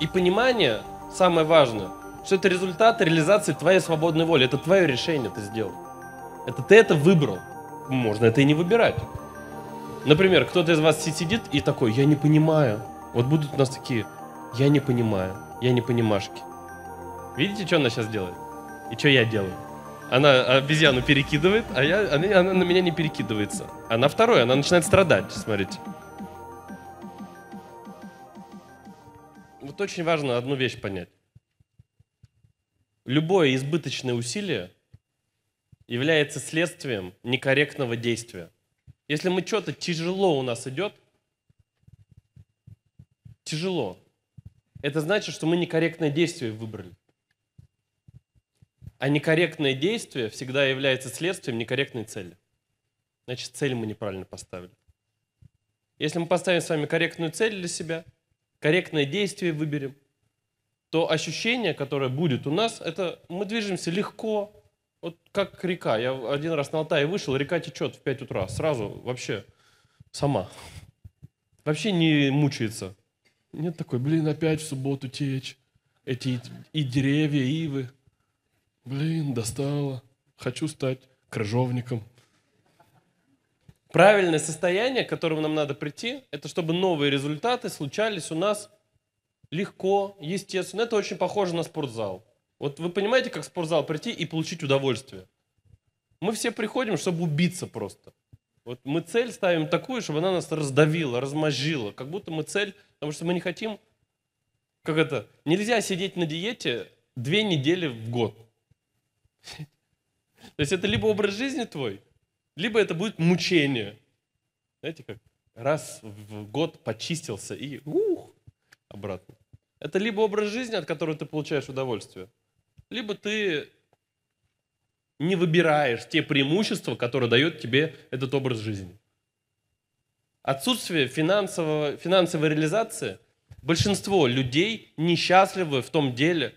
И понимание, самое важное, что это результат реализации твоей свободной воли. Это твое решение ты сделал. Это ты это выбрал. Можно это и не выбирать. Например, кто-то из вас сидит и такой, я не понимаю. Вот будут у нас такие, я не понимаю, я не понимашки. Видите, что она сейчас делает? И что я делаю? Она обезьяну перекидывает, а я, она, она на меня не перекидывается. Она второй, она начинает страдать, смотрите. очень важно одну вещь понять. Любое избыточное усилие является следствием некорректного действия. Если мы что-то тяжело у нас идет, тяжело, это значит, что мы некорректное действие выбрали. А некорректное действие всегда является следствием некорректной цели. Значит, цель мы неправильно поставили. Если мы поставим с вами корректную цель для себя – корректное действие выберем, то ощущение, которое будет у нас, это мы движемся легко, вот как река. Я один раз на Алтае вышел, река течет в 5 утра, сразу вообще сама. Вообще не мучается. Нет такой, блин, опять в субботу течь. Эти и деревья, и ивы. Блин, достало. Хочу стать крыжовником. Правильное состояние, к которому нам надо прийти, это чтобы новые результаты случались у нас легко, естественно. Это очень похоже на спортзал. Вот вы понимаете, как в спортзал прийти и получить удовольствие? Мы все приходим, чтобы убиться просто. Вот мы цель ставим такую, чтобы она нас раздавила, размозжила. Как будто мы цель, потому что мы не хотим... Как это? Нельзя сидеть на диете две недели в год. То есть это либо образ жизни твой, либо это будет мучение. Знаете, как раз в год почистился и ух, обратно. Это либо образ жизни, от которого ты получаешь удовольствие, либо ты не выбираешь те преимущества, которые дает тебе этот образ жизни. Отсутствие финансового, финансовой реализации большинство людей несчастливы в том деле,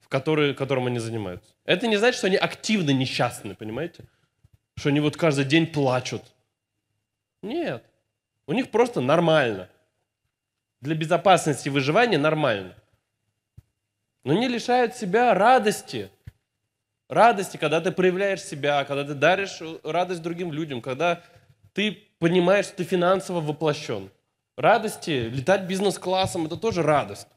в который, которым они занимаются. Это не значит, что они активно несчастны, понимаете? что они вот каждый день плачут. Нет. У них просто нормально. Для безопасности и выживания нормально. Но не лишают себя радости. Радости, когда ты проявляешь себя, когда ты даришь радость другим людям, когда ты понимаешь, что ты финансово воплощен. Радости, летать бизнес-классом, это тоже радость.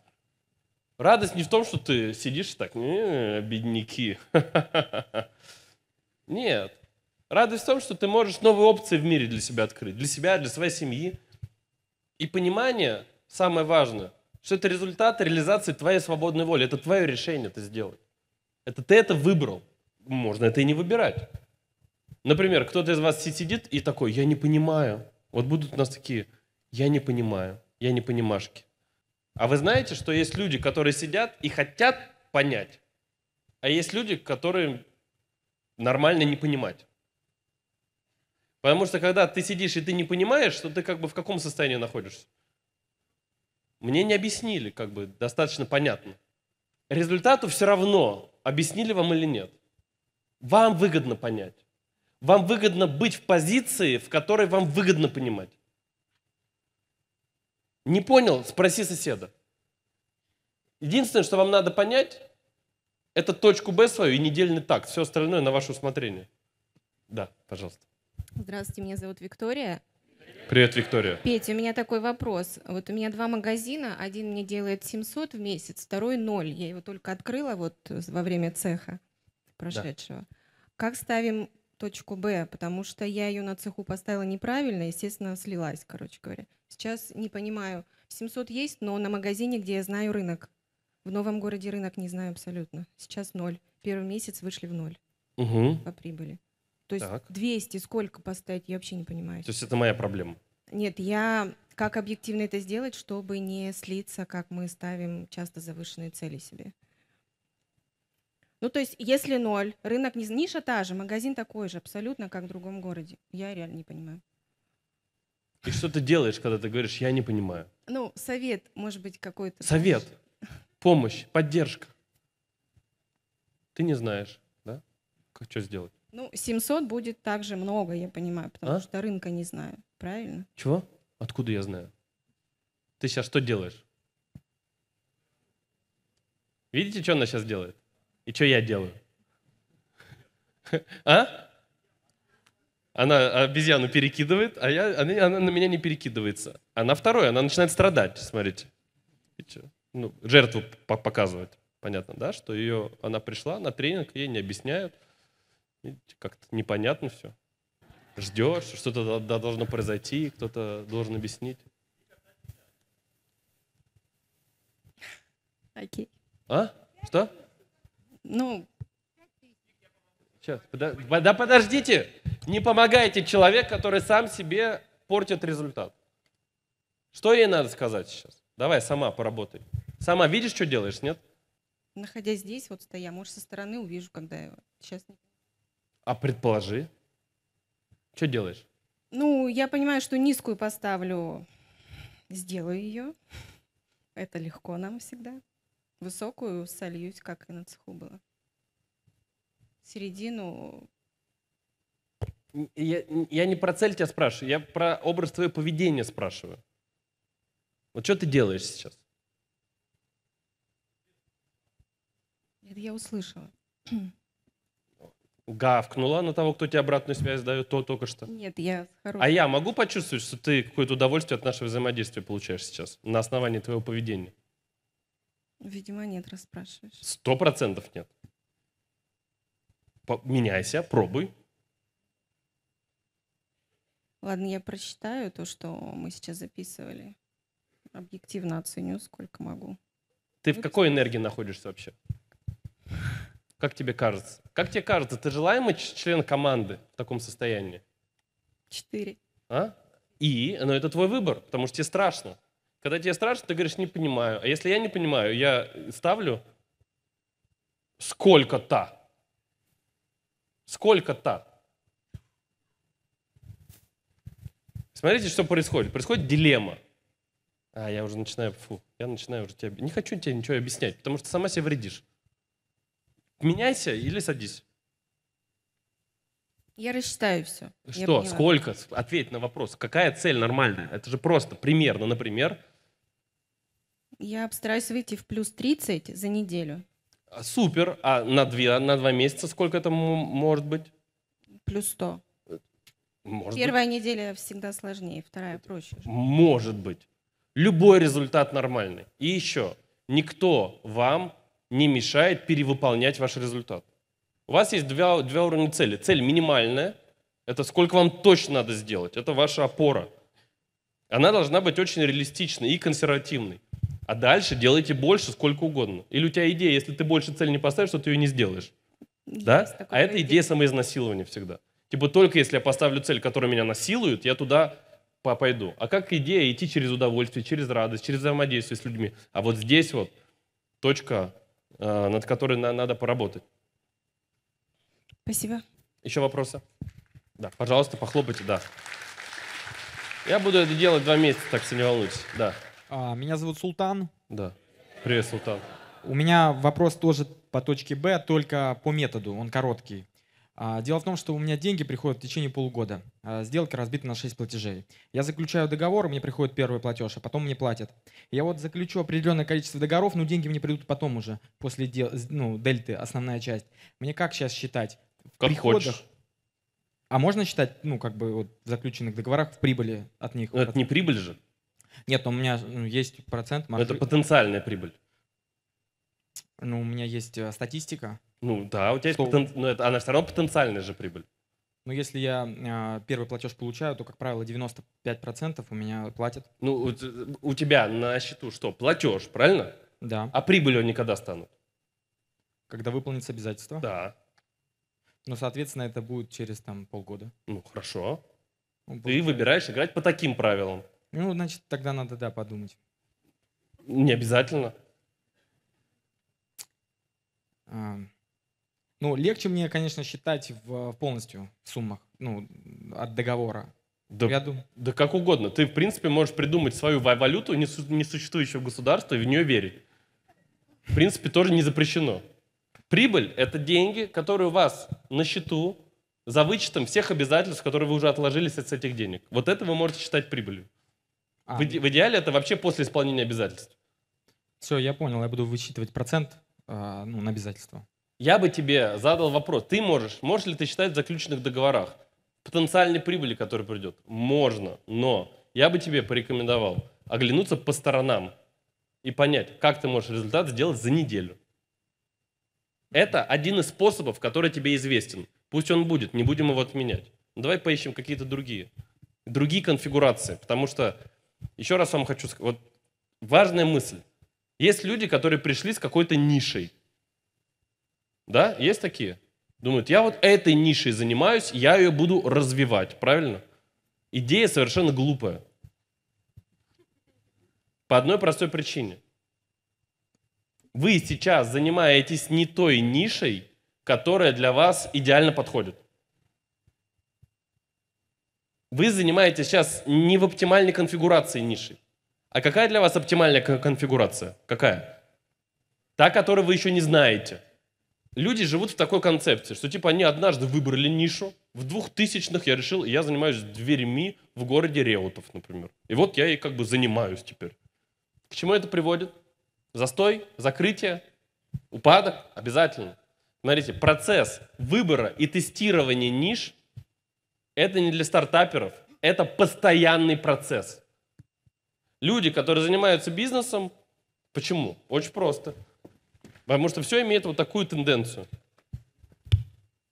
Радость не в том, что ты сидишь так, «Э, бедняки. Нет. Радость в том, что ты можешь новые опции в мире для себя открыть, для себя, для своей семьи. И понимание, самое важное, что это результат реализации твоей свободной воли. Это твое решение это сделать. Это ты это выбрал. Можно это и не выбирать. Например, кто-то из вас сидит и такой, я не понимаю. Вот будут у нас такие, я не понимаю, я не понимашки. А вы знаете, что есть люди, которые сидят и хотят понять, а есть люди, которые нормально не понимать. Потому что когда ты сидишь и ты не понимаешь, что ты как бы в каком состоянии находишься. Мне не объяснили, как бы достаточно понятно. Результату все равно, объяснили вам или нет. Вам выгодно понять. Вам выгодно быть в позиции, в которой вам выгодно понимать. Не понял? Спроси соседа. Единственное, что вам надо понять, это точку Б свою и недельный так. Все остальное на ваше усмотрение. Да, пожалуйста. Здравствуйте, меня зовут Виктория. Привет, Виктория. Петя, у меня такой вопрос. Вот у меня два магазина. Один мне делает 700 в месяц, второй 0. Я его только открыла вот во время цеха прошедшего. Да. Как ставим точку Б? Потому что я ее на цеху поставила неправильно, естественно, слилась, короче говоря. Сейчас не понимаю. 700 есть, но на магазине, где я знаю рынок. В новом городе рынок не знаю абсолютно. Сейчас ноль. Первый месяц вышли в ноль угу. по прибыли. То есть Так. 200 сколько поставить, я вообще не понимаю. То есть это моя проблема. Нет, я как объективно это сделать, чтобы не слиться, как мы ставим часто завышенные цели себе. Ну, то есть, если ноль, рынок не... Ниша та же, магазин такой же, абсолютно как в другом городе. Я реально не понимаю. И что ты делаешь, когда ты говоришь, я не понимаю? Ну, совет, может быть, какой-то. Совет, знаешь. помощь, поддержка. Ты не знаешь, да? Как что сделать? Ну, 700 будет также много, я понимаю, потому а? что рынка не знаю, правильно? Чего? Откуда я знаю? Ты сейчас что делаешь? Видите, что она сейчас делает? И что я делаю? А? Она обезьяну перекидывает, а я, она, она на меня не перекидывается. Она второе, она начинает страдать, смотрите. Ну, жертву показывать. Понятно, да, что ее, она пришла на тренинг, ей не объясняют. Как-то непонятно все. Ждешь, что-то должно произойти, кто-то должен объяснить. Окей. А? Что? Ну. Сейчас, под... да подождите! Не помогайте человек, который сам себе портит результат. Что ей надо сказать сейчас? Давай сама поработай. Сама видишь, что делаешь, нет? Находясь здесь, вот стоя, может, со стороны увижу, когда я сейчас не а предположи. Что делаешь? Ну, я понимаю, что низкую поставлю, сделаю ее. Это легко нам всегда. Высокую сольюсь, как и на цеху было. Середину... Я, я не про цель тебя спрашиваю, я про образ твоего поведения спрашиваю. Вот что ты делаешь сейчас? Это я услышала гавкнула на того, кто тебе обратную связь дает, то только что. Нет, я хорошая. А я могу почувствовать, что ты какое-то удовольствие от нашего взаимодействия получаешь сейчас на основании твоего поведения? Видимо, нет, расспрашиваешь. Сто процентов нет. Меняйся, пробуй. Ладно, я прочитаю то, что мы сейчас записывали. Объективно оценю, сколько могу. Ты Выписать. в какой энергии находишься вообще? Как тебе кажется? Как тебе кажется, ты желаемый член команды в таком состоянии? Четыре. А? И, но это твой выбор, потому что тебе страшно. Когда тебе страшно, ты говоришь, не понимаю. А если я не понимаю, я ставлю сколько-то. Сколько-то. Смотрите, что происходит. Происходит дилемма. А, я уже начинаю, фу, я начинаю уже тебе... Не хочу тебе ничего объяснять, потому что сама себе вредишь меняйся или садись. Я рассчитаю все. Что? Сколько? Ответь на вопрос. Какая цель нормальная? Это же просто примерно, например. Я постараюсь выйти в плюс 30 за неделю. А, супер. А на, две, на два месяца сколько это может быть? Плюс 100. Может Первая быть. неделя всегда сложнее, вторая проще. Может быть. Любой результат нормальный. И еще, никто вам не мешает перевыполнять ваш результат. У вас есть два, два уровня цели. Цель минимальная, это сколько вам точно надо сделать, это ваша опора. Она должна быть очень реалистичной и консервативной. А дальше делайте больше, сколько угодно. Или у тебя идея, если ты больше цели не поставишь, то ты ее не сделаешь. Есть да? А это идея самоизнасилования всегда. Типа только если я поставлю цель, которая меня насилует, я туда пойду. А как идея идти через удовольствие, через радость, через взаимодействие с людьми? А вот здесь вот точка а. Э, над которой надо поработать. Спасибо. Еще вопросы? Да, пожалуйста, похлопайте, да. Я буду это делать два месяца, так что не волнуйтесь, да. А, меня зовут Султан. Да. Привет, Султан. У меня вопрос тоже по точке Б, только по методу, он короткий. А, дело в том, что у меня деньги приходят в течение полугода. А, Сделка разбита на 6 платежей. Я заключаю договор, мне приходит первый платеж, а потом мне платят. Я вот заключу определенное количество договоров, но деньги мне придут потом уже, после дел, ну, дельты, основная часть. Мне как сейчас считать? как приходах? Хочешь. А можно считать, ну, как бы вот в заключенных договорах в прибыли от них? Но это не прибыль же. Нет, у меня ну, есть процент. Маржи. Это потенциальная прибыль. Ну, у меня есть э, статистика. Ну да, у тебя есть потен... но ну, это, она а все равно потенциальная же прибыль. Ну, если я э, первый платеж получаю, то, как правило, 95% у меня платят. Ну, у, у тебя на счету что? Платеж, правильно? Да. А прибыль они когда станут? Когда выполнится обязательство. Да. Ну, соответственно, это будет через там полгода. Ну, хорошо. Ну, Ты выбираешь играть по таким правилам. Ну, значит, тогда надо, да, подумать. Не обязательно. А, ну, легче мне, конечно, считать в, полностью в суммах, ну, от договора. Да, я думаю. да как угодно. Ты, в принципе, можешь придумать свою валюту, несуществующего государства, и в нее верить. В принципе, тоже не запрещено. Прибыль – это деньги, которые у вас на счету, за вычетом всех обязательств, которые вы уже отложились от этих денег. Вот это вы можете считать прибылью. А. В, в идеале это вообще после исполнения обязательств. Все, я понял. Я буду высчитывать процент э, ну, на обязательства я бы тебе задал вопрос. Ты можешь, можешь ли ты считать в заключенных договорах потенциальной прибыли, которая придет? Можно, но я бы тебе порекомендовал оглянуться по сторонам и понять, как ты можешь результат сделать за неделю. Это один из способов, который тебе известен. Пусть он будет, не будем его отменять. Но давай поищем какие-то другие, другие конфигурации, потому что, еще раз вам хочу сказать, вот важная мысль. Есть люди, которые пришли с какой-то нишей – да, есть такие? Думают, я вот этой нишей занимаюсь, я ее буду развивать, правильно? Идея совершенно глупая. По одной простой причине. Вы сейчас занимаетесь не той нишей, которая для вас идеально подходит. Вы занимаетесь сейчас не в оптимальной конфигурации ниши. А какая для вас оптимальная конфигурация? Какая? Та, которую вы еще не знаете – люди живут в такой концепции, что типа они однажды выбрали нишу, в двухтысячных я решил, я занимаюсь дверями в городе Реутов, например. И вот я и как бы занимаюсь теперь. К чему это приводит? Застой, закрытие, упадок обязательно. Смотрите, процесс выбора и тестирования ниш – это не для стартаперов, это постоянный процесс. Люди, которые занимаются бизнесом, почему? Очень просто – Потому что все имеет вот такую тенденцию.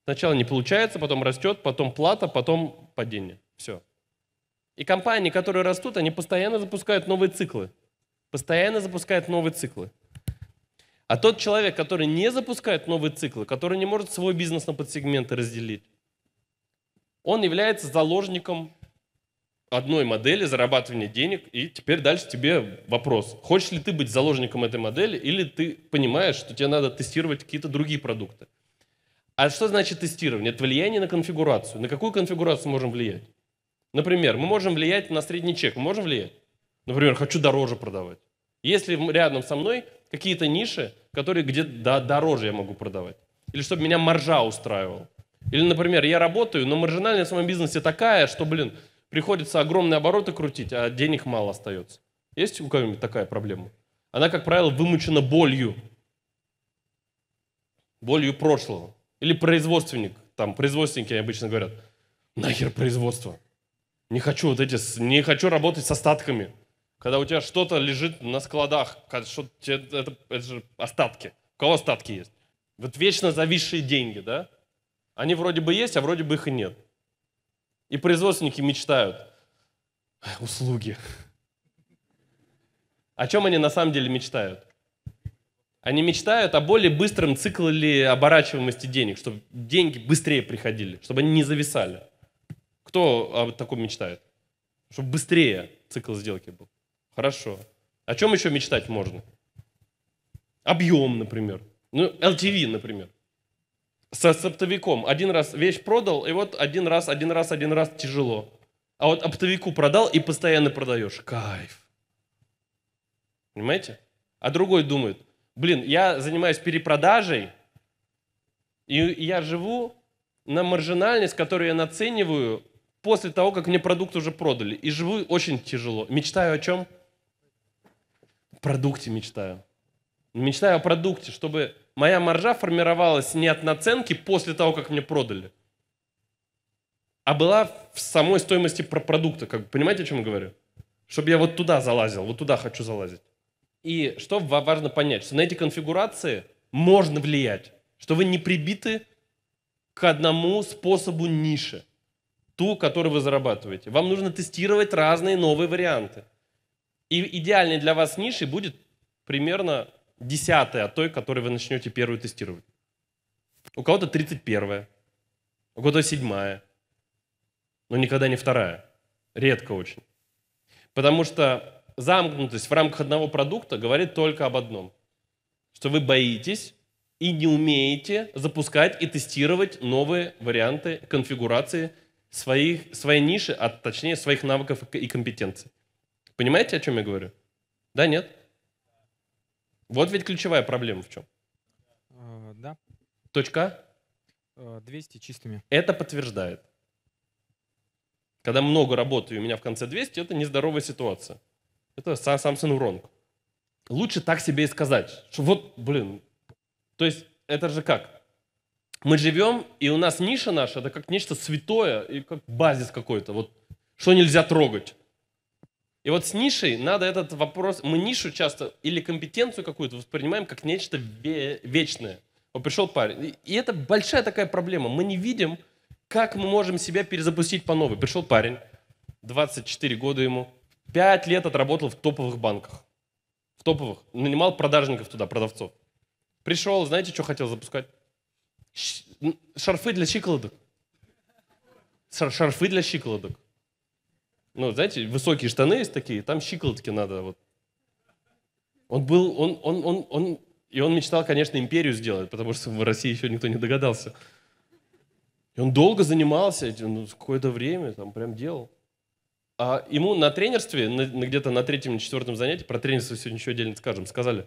Сначала не получается, потом растет, потом плата, потом падение. Все. И компании, которые растут, они постоянно запускают новые циклы. Постоянно запускают новые циклы. А тот человек, который не запускает новые циклы, который не может свой бизнес на подсегменты разделить, он является заложником одной модели зарабатывания денег, и теперь дальше тебе вопрос, хочешь ли ты быть заложником этой модели, или ты понимаешь, что тебе надо тестировать какие-то другие продукты. А что значит тестирование? Это влияние на конфигурацию. На какую конфигурацию можем влиять? Например, мы можем влиять на средний чек, мы можем влиять? Например, хочу дороже продавать. Если рядом со мной какие-то ниши, которые где да, дороже я могу продавать. Или чтобы меня маржа устраивала. Или, например, я работаю, но маржинальность в моем бизнесе такая, что, блин, приходится огромные обороты крутить, а денег мало остается. Есть у кого-нибудь такая проблема? Она, как правило, вымучена болью. Болью прошлого. Или производственник. Там производственники обычно говорят, нахер производство. Не хочу вот эти, не хочу работать с остатками. Когда у тебя что-то лежит на складах, что это, это, это же остатки. У кого остатки есть? Вот вечно зависшие деньги, да? Они вроде бы есть, а вроде бы их и нет. И производственники мечтают. Услуги. О чем они на самом деле мечтают? Они мечтают о более быстром цикле оборачиваемости денег, чтобы деньги быстрее приходили, чтобы они не зависали. Кто о таком мечтает? Чтобы быстрее цикл сделки был. Хорошо. О чем еще мечтать можно? Объем, например. Ну, LTV, например со оптовиком. Один раз вещь продал, и вот один раз, один раз, один раз тяжело. А вот оптовику продал и постоянно продаешь. Кайф. Понимаете? А другой думает, блин, я занимаюсь перепродажей, и я живу на маржинальность, которую я нацениваю после того, как мне продукт уже продали. И живу очень тяжело. Мечтаю о чем? О продукте мечтаю. Мечтаю о продукте, чтобы Моя маржа формировалась не от наценки после того, как мне продали, а была в самой стоимости продукта. Как, понимаете, о чем я говорю? Чтобы я вот туда залазил, вот туда хочу залазить. И что важно понять, что на эти конфигурации можно влиять, что вы не прибиты к одному способу ниши, ту, которую вы зарабатываете. Вам нужно тестировать разные новые варианты. И идеальной для вас нишей будет примерно десятая от той, которой вы начнете первую тестировать. У кого-то 31 у кого-то седьмая, но никогда не вторая. Редко очень. Потому что замкнутость в рамках одного продукта говорит только об одном. Что вы боитесь и не умеете запускать и тестировать новые варианты конфигурации своих, своей ниши, а точнее своих навыков и компетенций. Понимаете, о чем я говорю? Да, нет? Вот ведь ключевая проблема в чем. Э, да. Точка? 200 а? э, чистыми. Это подтверждает. Когда много работаю, у меня в конце 200, это нездоровая ситуация. Это Samsung wrong. Лучше так себе и сказать, что вот, блин, то есть это же как? Мы живем, и у нас ниша наша, это как нечто святое, и как базис какой-то, вот, что нельзя трогать. И вот с нишей надо этот вопрос... Мы нишу часто или компетенцию какую-то воспринимаем как нечто вечное. Вот пришел парень. И это большая такая проблема. Мы не видим, как мы можем себя перезапустить по новой. Пришел парень, 24 года ему, 5 лет отработал в топовых банках. В топовых. Нанимал продажников туда, продавцов. Пришел, знаете, что хотел запускать? Шарфы для щиколоток. Шарфы для щиколоток. Ну, знаете, высокие штаны есть такие, там щиколотки надо. Вот. Он был, он, он, он, он, и он мечтал, конечно, империю сделать, потому что в России еще никто не догадался. И он долго занимался этим, ну, какое-то время там прям делал. А ему на тренерстве, на, где-то на третьем, четвертом занятии, про тренерство сегодня еще отдельно скажем, сказали,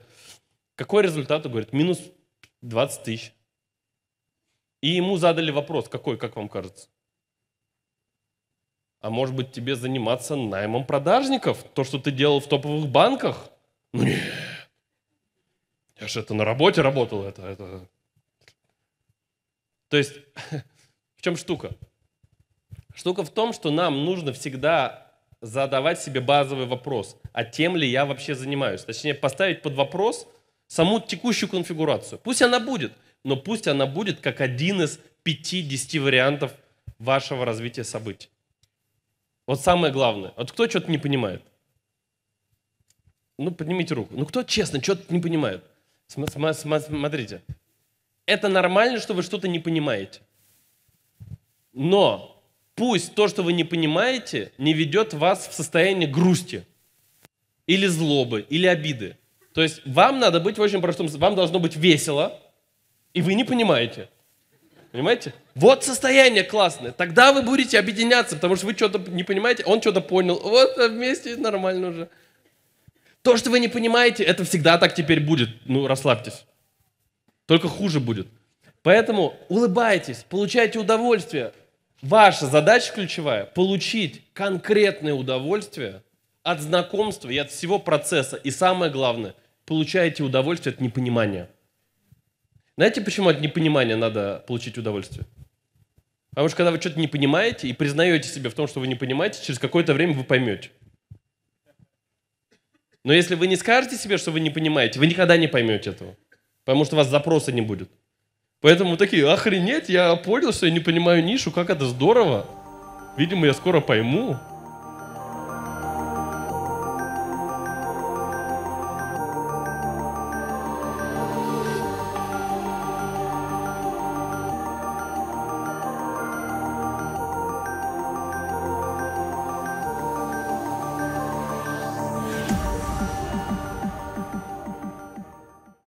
какой результат? Он говорит, минус 20 тысяч. И ему задали вопрос, какой, как вам кажется? А может быть, тебе заниматься наймом продажников? То, что ты делал в топовых банках? Ну нет. Я же это на работе работал, это, это... То есть, в чем штука? Штука в том, что нам нужно всегда задавать себе базовый вопрос, а тем ли я вообще занимаюсь? Точнее, поставить под вопрос саму текущую конфигурацию. Пусть она будет, но пусть она будет как один из 5-10 вариантов вашего развития событий. Вот самое главное. Вот кто что-то не понимает? Ну, поднимите руку. Ну, кто честно что-то не понимает? Смотрите. Это нормально, что вы что-то не понимаете. Но пусть то, что вы не понимаете, не ведет вас в состояние грусти или злобы, или обиды. То есть вам надо быть в очень простом... Вам должно быть весело, и вы не понимаете. Понимаете? Вот состояние классное. Тогда вы будете объединяться, потому что вы что-то не понимаете, а он что-то понял. Вот а вместе нормально уже. То, что вы не понимаете, это всегда так теперь будет. Ну, расслабьтесь. Только хуже будет. Поэтому улыбайтесь, получайте удовольствие. Ваша задача ключевая – получить конкретное удовольствие от знакомства и от всего процесса. И самое главное – получайте удовольствие от непонимания. Знаете, почему от непонимания надо получить удовольствие? Потому что когда вы что-то не понимаете и признаете себе в том, что вы не понимаете, через какое-то время вы поймете. Но если вы не скажете себе, что вы не понимаете, вы никогда не поймете этого. Потому что у вас запроса не будет. Поэтому вы такие, охренеть, я понял, что я не понимаю нишу, как это здорово. Видимо, я скоро пойму.